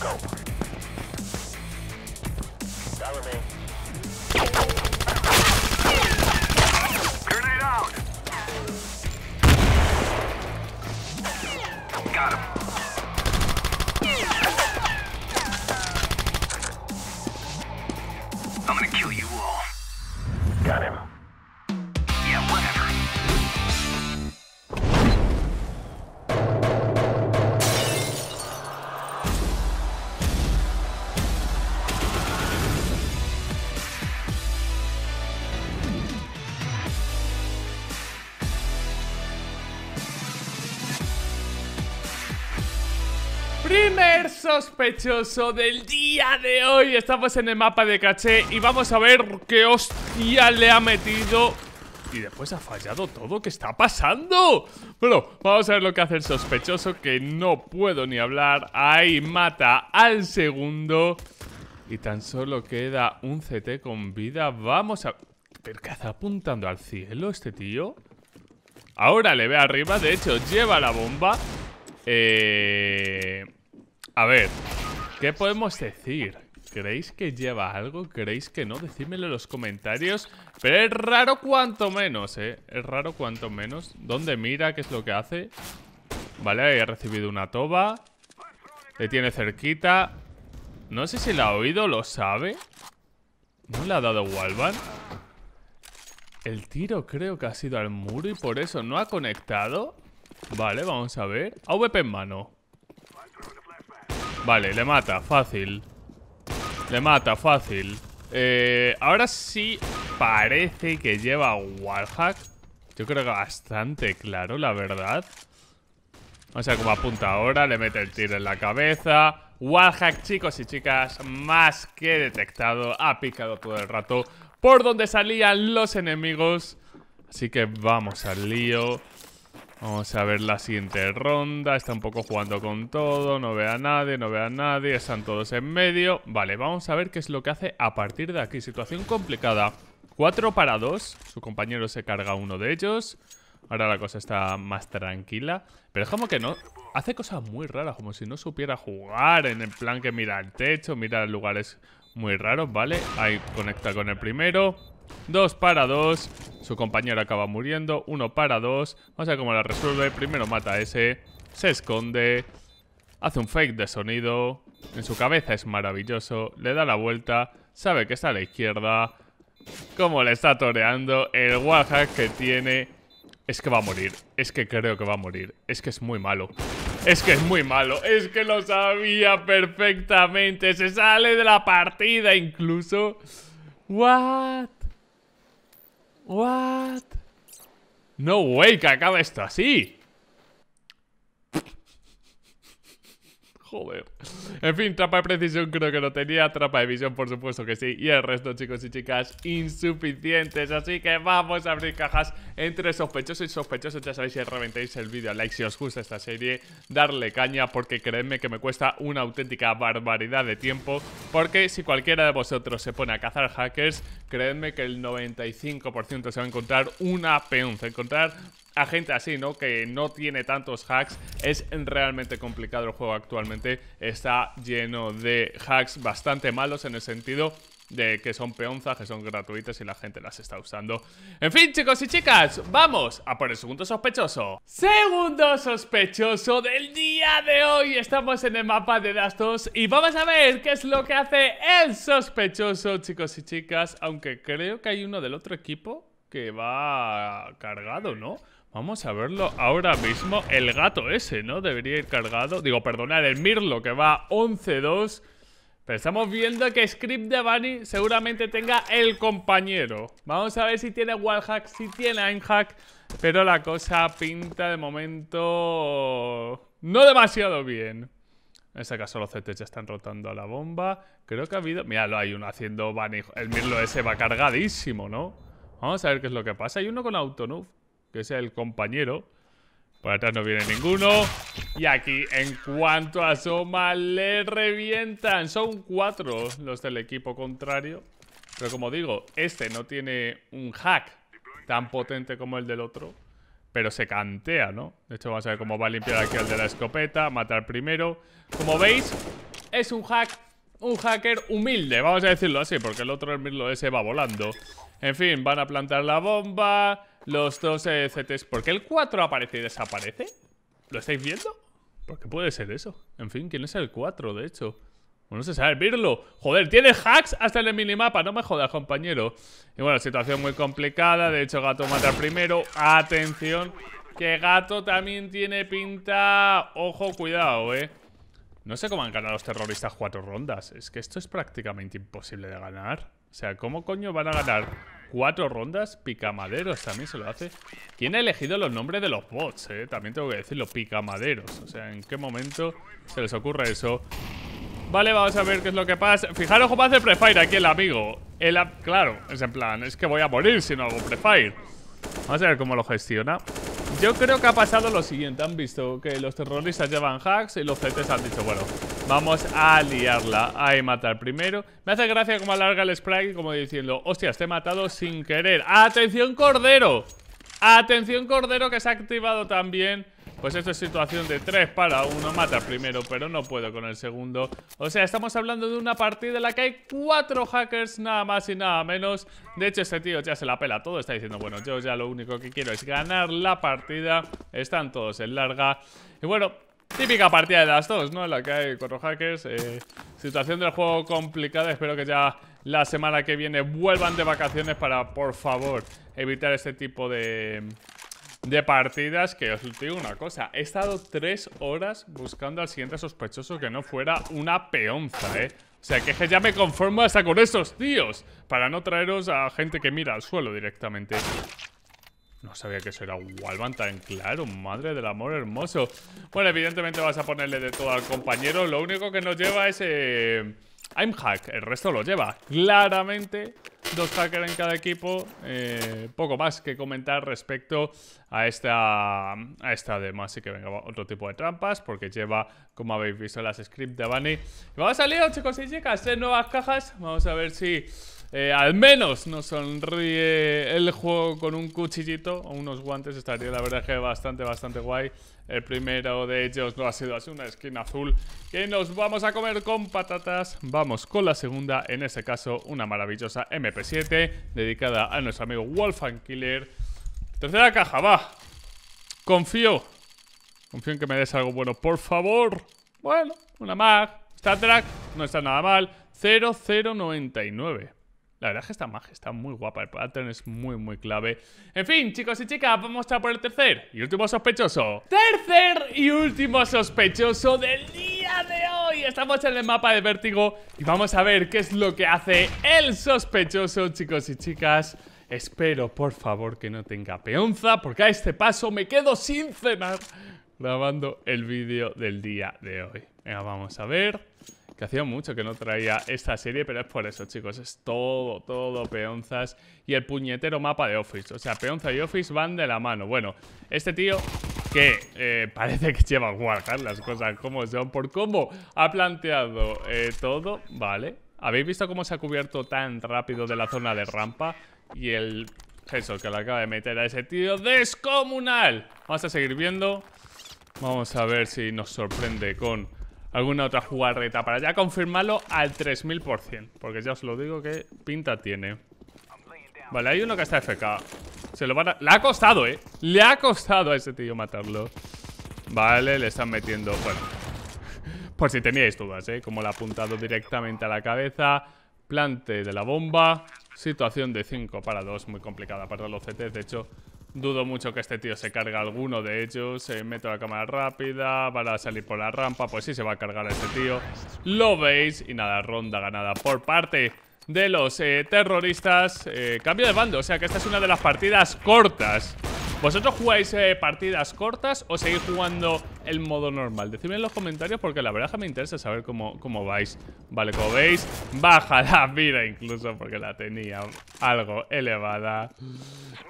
go. sospechoso del día de hoy Estamos en el mapa de caché y vamos a ver qué hostia le ha metido Y después ha fallado todo, ¿qué está pasando? Bueno, vamos a ver lo que hace el sospechoso que no puedo ni hablar Ahí mata al segundo Y tan solo queda un CT con vida Vamos a... ¿Pero qué hace apuntando al cielo este tío? Ahora le ve arriba, de hecho lleva la bomba eh, a ver, ¿qué podemos decir? ¿Creéis que lleva algo? ¿Creéis que no? Decídmelo en los comentarios. Pero es raro cuanto menos, ¿eh? Es raro cuanto menos. ¿Dónde mira? ¿Qué es lo que hace? Vale, ha recibido una toba. Le tiene cerquita. No sé si la ha oído, lo sabe. ¿No le ha dado Walvan? El tiro creo que ha sido al muro y por eso no ha conectado. Vale, vamos a ver. AVP en mano. Vale, le mata, fácil. Le mata, fácil. Eh, ahora sí parece que lleva Warhack. Yo creo que bastante claro, la verdad. O sea, como apunta ahora, le mete el tiro en la cabeza. Warhack, chicos y chicas, más que detectado. Ha picado todo el rato por donde salían los enemigos. Así que vamos al lío. Vamos a ver la siguiente ronda. Está un poco jugando con todo. No ve a nadie, no ve a nadie. Están todos en medio. Vale, vamos a ver qué es lo que hace a partir de aquí. Situación complicada. Cuatro para dos. Su compañero se carga uno de ellos. Ahora la cosa está más tranquila. Pero es como que no. Hace cosas muy raras, como si no supiera jugar. En el plan que mira el techo, mira lugares muy raros, ¿vale? Ahí conecta con el primero. Dos para dos. Su compañero acaba muriendo. Uno para dos. Vamos a ver cómo la resuelve. Primero mata a ese. Se esconde. Hace un fake de sonido. En su cabeza es maravilloso. Le da la vuelta. Sabe que está a la izquierda. Como le está toreando. El wallhack que tiene. Es que va a morir. Es que creo que va a morir. Es que es muy malo. Es que es muy malo. Es que lo sabía perfectamente. Se sale de la partida incluso. What? What? No way que acaba esto así Joder. En fin, trampa de precisión creo que no tenía. Trampa de visión, por supuesto que sí. Y el resto, chicos y chicas, insuficientes. Así que vamos a abrir cajas entre sospechosos y sospechosos. Ya sabéis, si reventéis el vídeo like si os gusta esta serie. Darle caña porque creedme que me cuesta una auténtica barbaridad de tiempo. Porque si cualquiera de vosotros se pone a cazar hackers, creedme que el 95% se va a encontrar una peonza. Encontrar a gente así, ¿no? Que no tiene tantos hacks. Es realmente complicado el juego actualmente. Está lleno de hacks bastante malos en el sentido de que son peonzas, que son gratuitas y la gente las está usando. En fin, chicos y chicas, vamos a por el segundo sospechoso. Segundo sospechoso del día de hoy. Estamos en el mapa de Dastos y vamos a ver qué es lo que hace el sospechoso, chicos y chicas. Aunque creo que hay uno del otro equipo que va cargado, ¿no? Vamos a verlo ahora mismo. El gato ese, ¿no? Debería ir cargado. Digo, perdonad, el Mirlo, que va 11-2. Pero estamos viendo que Script de Bunny seguramente tenga el compañero. Vamos a ver si tiene wallhack, si tiene aimhack. Pero la cosa pinta de momento... No demasiado bien. En este caso los CTs ya están rotando a la bomba. Creo que ha habido... Míralo, hay uno haciendo Bunny... El Mirlo ese va cargadísimo, ¿no? Vamos a ver qué es lo que pasa. Hay uno con Autonuf que es el compañero. Por atrás no viene ninguno. Y aquí, en cuanto asoma, le revientan. Son cuatro los del equipo contrario. Pero como digo, este no tiene un hack tan potente como el del otro. Pero se cantea, ¿no? De hecho, vamos a ver cómo va a limpiar aquí el de la escopeta. Matar primero. Como veis, es un hack un hacker humilde, vamos a decirlo así, porque el otro Mirlo ese va volando. En fin, van a plantar la bomba, los dos ECTs... Eh, ¿Por qué el 4 aparece y desaparece? ¿Lo estáis viendo? ¿Por qué puede ser eso. En fin, ¿quién es el 4, de hecho? Bueno, no se sabe, Mirlo. Joder, tiene hacks hasta en el minimapa. No me jodas, compañero. Y bueno, situación muy complicada. De hecho, gato mata primero. Atención, que gato también tiene pinta... Ojo, cuidado, eh. No sé cómo han ganado los terroristas cuatro rondas. Es que esto es prácticamente imposible de ganar. O sea, ¿cómo coño van a ganar cuatro rondas? Picamaderos también se lo hace. ¿Quién ha elegido los nombres de los bots, eh? También tengo que decirlo, picamaderos. O sea, ¿en qué momento se les ocurre eso? Vale, vamos a ver qué es lo que pasa. Fijaros cómo hace Prefire aquí el amigo. El, claro, es en plan, es que voy a morir si no hago Prefire. Vamos a ver cómo lo gestiona. Yo creo que ha pasado lo siguiente. Han visto que los terroristas llevan hacks y los CTs han dicho, bueno, vamos a liarla, a matar primero. Me hace gracia como alarga el spray, como diciendo, hostias, te he matado sin querer. ¡Atención, Cordero! ¡Atención, Cordero, que se ha activado también pues esto es situación de 3 para 1. Mata primero, pero no puedo con el segundo. O sea, estamos hablando de una partida en la que hay cuatro hackers, nada más y nada menos. De hecho, este tío ya se la pela todo. Está diciendo, bueno, yo ya lo único que quiero es ganar la partida. Están todos en larga. Y bueno, Típica partida de las dos, ¿no? En la que hay cuatro hackers. Eh, situación del juego complicada. Espero que ya la semana que viene vuelvan de vacaciones para, por favor, evitar este tipo de, de partidas que os digo una cosa. He estado tres horas buscando al siguiente sospechoso que no fuera una peonza, ¿eh? O sea, que ya me conformo hasta con esos tíos Para no traeros a gente que mira al suelo directamente No sabía que eso era Walvan tan claro Madre del amor hermoso Bueno, evidentemente vas a ponerle de todo al compañero Lo único que nos lleva es... Eh, I'm hack, el resto lo lleva Claramente dos hackers en cada equipo. Eh, poco más que comentar respecto a esta, a esta demo. Así que venga, otro tipo de trampas, porque lleva, como habéis visto, las scripts de Bunny. Y vamos a salir chicos y chicas, en nuevas cajas. Vamos a ver si... Eh, al menos nos sonríe el juego con un cuchillito o unos guantes. Estaría la verdad que bastante, bastante guay. El primero de ellos no ha sido así, una esquina azul que nos vamos a comer con patatas. Vamos con la segunda, en este caso una maravillosa MP7 dedicada a nuestro amigo Wolfgang Killer. Tercera caja, va. Confío. Confío en que me des algo bueno, por favor. Bueno, una mag. Star Trek, no está nada mal. 0099. La verdad es que esta magia está muy guapa. El pattern es muy, muy clave. En fin, chicos y chicas, vamos a por el tercer y último sospechoso. Tercer y último sospechoso del día de hoy. Estamos en el mapa de vértigo y vamos a ver qué es lo que hace el sospechoso, chicos y chicas. Espero, por favor, que no tenga peonza, porque a este paso me quedo sin cenar grabando el vídeo del día de hoy. Venga, vamos a ver. Que hacía mucho que no traía esta serie, pero es por eso, chicos. Es todo, todo peonzas y el puñetero mapa de Office. O sea, peonza y Office van de la mano. Bueno, este tío que eh, parece que lleva a guardar las cosas como son por cómo ha planteado eh, todo, ¿vale? ¿Habéis visto cómo se ha cubierto tan rápido de la zona de rampa? Y el... Eso, que le acaba de meter a ese tío descomunal. Vamos a seguir viendo. Vamos a ver si nos sorprende con alguna otra jugarreta para ya confirmarlo al 3000%. Porque ya os lo digo que pinta tiene. Vale, hay uno que está FK. Se lo van a... Le ha costado, ¿eh? Le ha costado a ese tío matarlo. Vale, le están metiendo... Bueno. Por si teníais dudas, ¿eh? Como le ha apuntado directamente a la cabeza. Plante de la bomba. Situación de 5 para 2. Muy complicada para los CTs. De hecho, Dudo mucho que este tío se cargue alguno de ellos. mete eh, meto la cámara rápida. Para a salir por la rampa. Pues sí, se va a cargar a este tío. Lo veis. Y nada, ronda ganada por parte de los eh, terroristas. Eh, cambio de bando. O sea que esta es una de las partidas cortas. ¿Vosotros jugáis partidas cortas o seguís jugando el modo normal? Decidme en los comentarios porque la verdad es que me interesa saber cómo, cómo vais. Vale, como veis, baja la vida incluso porque la tenía algo elevada.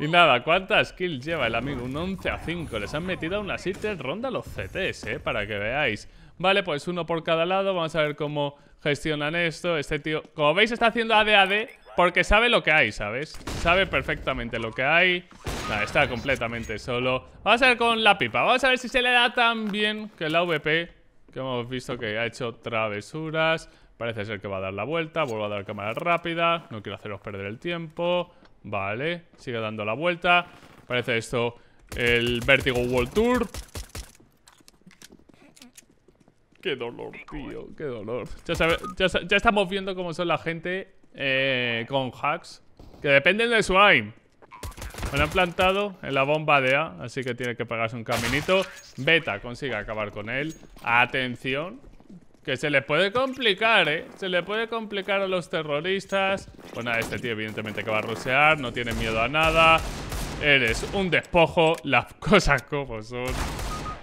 Y nada, ¿cuántas kills lleva el amigo? Un 11 a 5. Les han metido una 7 ronda los CTs, ¿eh? Para que veáis. Vale, pues uno por cada lado. Vamos a ver cómo gestionan esto. Este tío, como veis, está haciendo ADAD porque sabe lo que hay, ¿sabes? Sabe perfectamente lo que hay está completamente solo. Vamos a ver con la pipa. Vamos a ver si se le da tan bien que la VP, que hemos visto que ha hecho travesuras. Parece ser que va a dar la vuelta. Vuelvo a dar cámara rápida. No quiero haceros perder el tiempo. Vale, sigue dando la vuelta. Parece esto el Vertigo World Tour. Qué dolor, tío, qué dolor. Ya, estamos viendo cómo son la gente eh, con hacks que dependen de su me lo han plantado en la bomba de A, así que tiene que pegarse un caminito. Beta consigue acabar con él. Atención, que se le puede complicar, ¿eh? Se le puede complicar a los terroristas. Bueno, este tío evidentemente que va a rusear, no tiene miedo a nada. Eres un despojo, las cosas como son.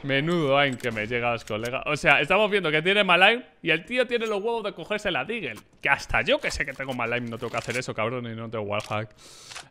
Menudo AIM que me llegas, colega. O sea, estamos viendo que tiene mal AIM y el tío tiene los huevos de cogerse la Deagle. Que hasta yo que sé que tengo mal AIM no tengo que hacer eso, cabrón, y no tengo warhack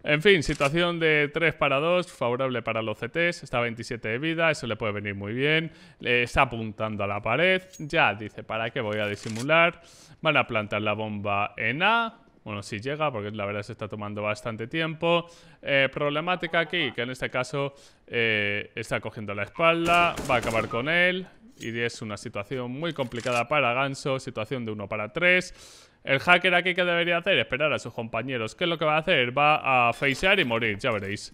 En fin, situación de 3 para 2, favorable para los CTs. Está a 27 de vida, eso le puede venir muy bien. Le está apuntando a la pared. Ya, dice, ¿para qué voy a disimular? Van a plantar la bomba en A. Bueno, si llega, porque la verdad se está tomando bastante tiempo. Eh, problemática aquí, que en este caso eh, está cogiendo la espalda, va a acabar con él. Y es una situación muy complicada para Ganso, situación de 1 para 3. El hacker aquí que debería hacer, esperar a sus compañeros. ¿Qué es lo que va a hacer? Va a facear y morir, ya veréis.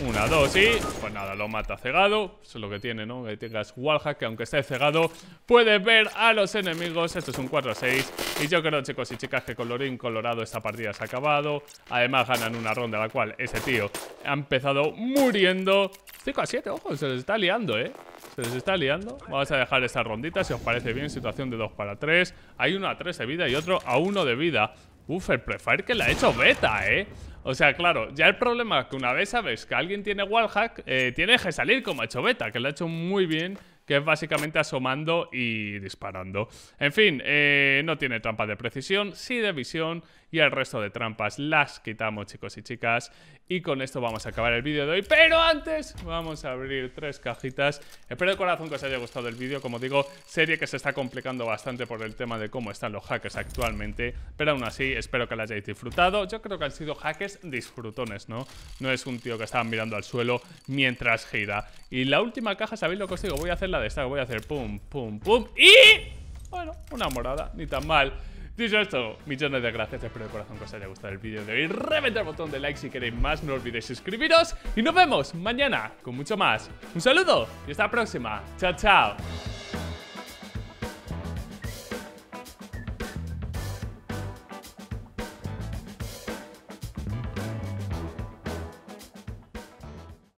Una, dos y... Pues nada, lo mata cegado es lo que tiene, ¿no? Que tengas Que aunque esté cegado puede ver a los enemigos Esto es un 4-6 Y yo creo, chicos y chicas Que colorín colorado Esta partida se ha acabado Además ganan una ronda La cual ese tío Ha empezado muriendo 5 a 7, ojo Se les está liando, ¿eh? Se les está liando Vamos a dejar esta rondita Si os parece bien Situación de 2 para 3 Hay uno a 3 de vida Y otro a 1 de vida Uf, el Prefire que le ha hecho beta, ¿eh? O sea, claro, ya el problema es que una vez sabes que alguien tiene wallhack, eh, tienes que salir como ha hecho Beta, que lo ha hecho muy bien que es básicamente asomando y disparando. En fin, eh, no tiene trampa de precisión, sí de visión y el resto de trampas las quitamos, chicos y chicas. Y con esto vamos a acabar el vídeo de hoy. Pero antes vamos a abrir tres cajitas. Espero de corazón que os haya gustado el vídeo. Como digo, serie que se está complicando bastante por el tema de cómo están los hackers actualmente. Pero aún así, espero que la hayáis disfrutado. Yo creo que han sido hackers disfrutones, ¿no? No es un tío que estaba mirando al suelo mientras gira. Y la última caja, ¿sabéis lo que os digo? Voy a hacer la de esta, voy a hacer pum, pum, pum. Y... Bueno, una morada, ni tan mal. Dicho esto, millones de gracias, espero de corazón que os haya gustado el vídeo de hoy. Reventad el botón de like si queréis más, no olvidéis suscribiros y nos vemos mañana con mucho más. Un saludo y hasta la próxima. Chao, chao.